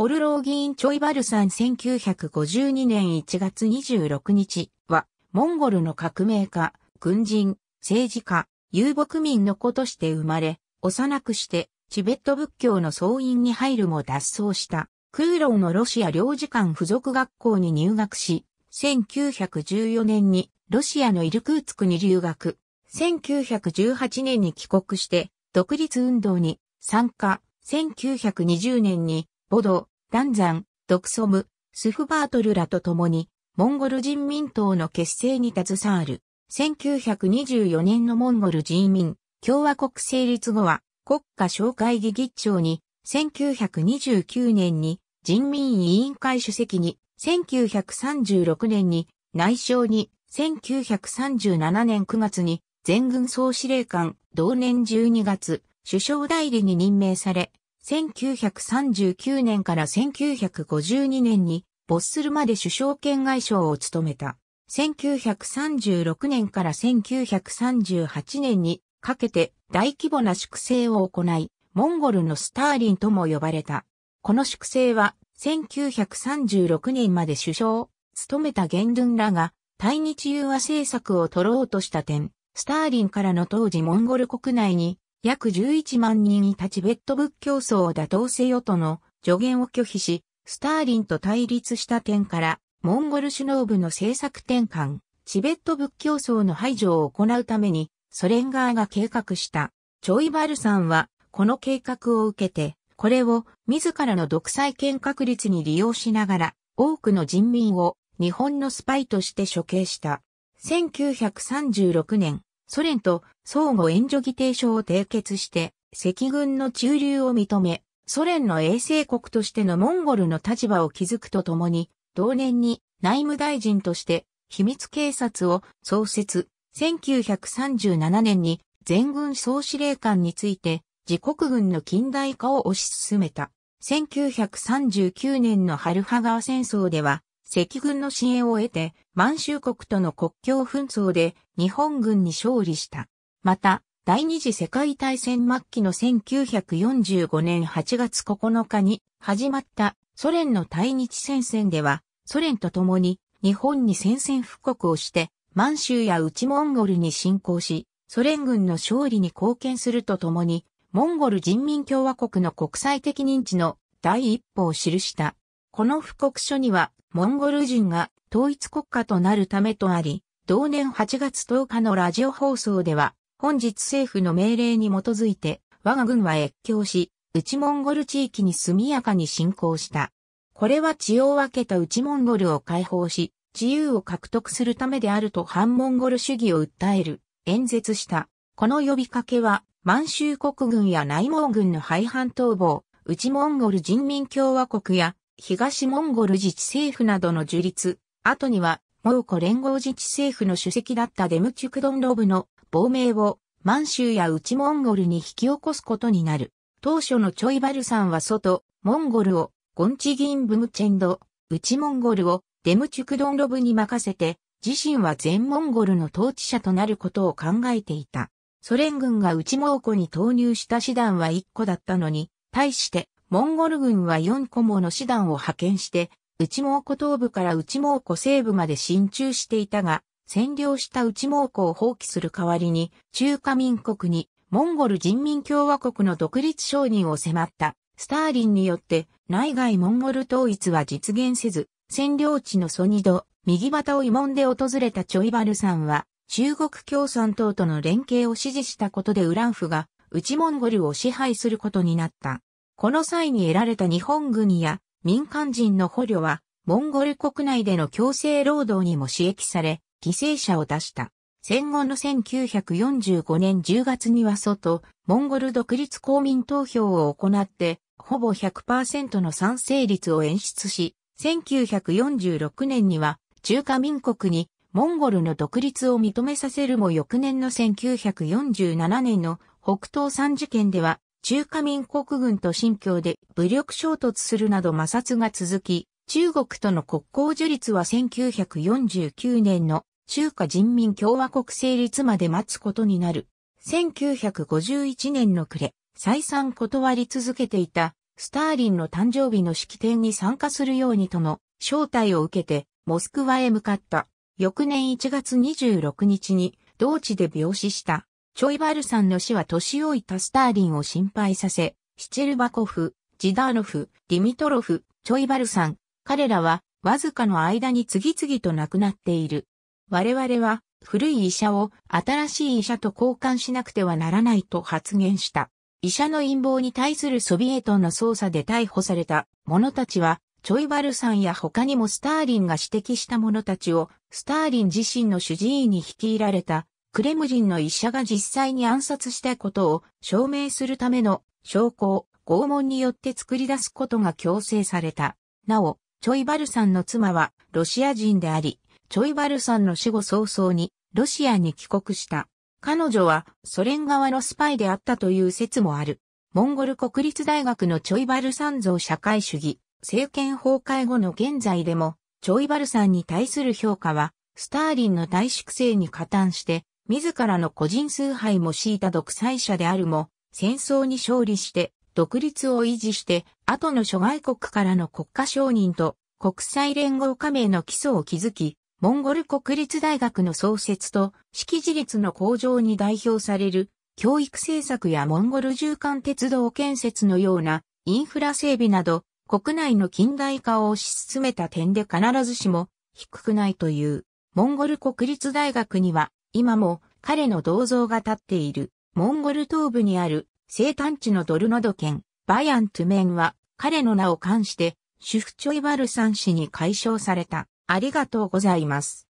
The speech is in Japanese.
ホルローーン・チョイバルさん1952年1月26日は、モンゴルの革命家、軍人、政治家、遊牧民の子として生まれ、幼くして、チベット仏教の総員に入るも脱走した、空論のロシア領事館附属学校に入学し、1914年にロシアのイルクーツクに留学、1918年に帰国して、独立運動に参加、1920年に、ボド、ランザン、ドクソム、スフバートルらと共に、モンゴル人民党の結成に携わる。1924年のモンゴル人民共和国成立後は国家紹介議議長に、1929年に人民委員会主席に、1936年に内相に、1937年9月に全軍総司令官、同年12月、首相代理に任命され、1939年から1952年に没するまで首相権外相を務めた。1936年から1938年にかけて大規模な粛清を行い、モンゴルのスターリンとも呼ばれた。この粛清は1936年まで首相を務めた元軍らが対日融和政策を取ろうとした点、スターリンからの当時モンゴル国内に約11万人いたチベット仏教僧を打倒せよとの助言を拒否し、スターリンと対立した点から、モンゴル首脳部の政策転換、チベット仏教僧の排除を行うために、ソ連側が計画した。チョイバルさんは、この計画を受けて、これを自らの独裁権確立に利用しながら、多くの人民を日本のスパイとして処刑した。1936年、ソ連と相互援助議定書を締結して、赤軍の駐留を認め、ソ連の衛星国としてのモンゴルの立場を築くとともに、同年に内務大臣として秘密警察を創設、1937年に全軍総司令官について自国軍の近代化を推し進めた。1939年の春葉川戦争では赤軍の支援を得て、満州国との国境紛争で日本軍に勝利した。また、第二次世界大戦末期の1945年8月9日に始まったソ連の対日戦線では、ソ連と共に日本に宣戦布告をして、満州や内モンゴルに侵攻し、ソ連軍の勝利に貢献するとともに、モンゴル人民共和国の国際的認知の第一歩を記した。この布告書にはモンゴル人が統一国家となるためとあり、同年8月10日のラジオ放送では、本日政府の命令に基づいて、我が軍は越境し、内モンゴル地域に速やかに侵攻した。これは血を分けた内モンゴルを解放し、自由を獲得するためであると反モンゴル主義を訴える、演説した。この呼びかけは、満州国軍や内蒙軍の廃藩逃亡、内モンゴル人民共和国や東モンゴル自治政府などの樹立、後には、モロコ連合自治政府の主席だったデムチュクドンロブの亡命を満州や内モンゴルに引き起こすことになる。当初のチョイバルさんは外、モンゴルをゴンチギンブムチェンド、内モンゴルをデムチュクドンロブに任せて、自身は全モンゴルの統治者となることを考えていた。ソ連軍が内蒙古に投入した師団は1個だったのに、対してモンゴル軍は4個もの師団を派遣して、内蒙古東部から内蒙古西部まで進駐していたが、占領した内蒙古を放棄する代わりに、中華民国にモンゴル人民共和国の独立承認を迫ったスターリンによって内外モンゴル統一は実現せず、占領地のソニド、右旗を慰問で訪れたチョイバルさんは、中国共産党との連携を支持したことでウランフが内モンゴルを支配することになった。この際に得られた日本軍や民間人の捕虜は、モンゴル国内での強制労働にも刺激され、犠牲者を出した。戦後の1945年10月には外、モンゴル独立公民投票を行って、ほぼ100%の賛成率を演出し、1946年には中華民国にモンゴルの独立を認めさせるも翌年の1947年の北東三事件では中華民国軍と新疆で武力衝突するなど摩擦が続き、中国との国交樹立は1949年の中華人民共和国成立まで待つことになる。1951年の暮れ、再三断り続けていたスターリンの誕生日の式典に参加するようにとの招待を受けてモスクワへ向かった。翌年1月26日に同地で病死した。チョイバルさんの死は年老いたスターリンを心配させ、シチェルバコフ、ジダーノフ、ディミトロフ、チョイバルさん、彼らはわずかの間に次々と亡くなっている。我々は古い医者を新しい医者と交換しなくてはならないと発言した。医者の陰謀に対するソビエトの捜査で逮捕された者たちは、チョイバルさんや他にもスターリンが指摘した者たちを、スターリン自身の主治医に率いられたクレムリンの医者が実際に暗殺したことを証明するための証拠を拷問によって作り出すことが強制された。なお、チョイバルさんの妻はロシア人であり、チョイバルさんの死後早々にロシアに帰国した。彼女はソ連側のスパイであったという説もある。モンゴル国立大学のチョイバルさん像社会主義、政権崩壊後の現在でも、チョイバルさんに対する評価は、スターリンの大粛清に加担して、自らの個人崇拝も強いた独裁者であるも、戦争に勝利して、独立を維持して、後の諸外国からの国家承認と国際連合加盟の基礎を築き、モンゴル国立大学の創設と、識字率の向上に代表される、教育政策やモンゴル縦貫鉄道建設のようなインフラ整備など、国内の近代化を推し進めた点で必ずしも低くないという、モンゴル国立大学には今も彼の銅像が立っている、モンゴル東部にある生誕地のドルノド県、バヤントゥメンは彼の名を冠して、シュフチョイバルサン氏に解消された。ありがとうございます。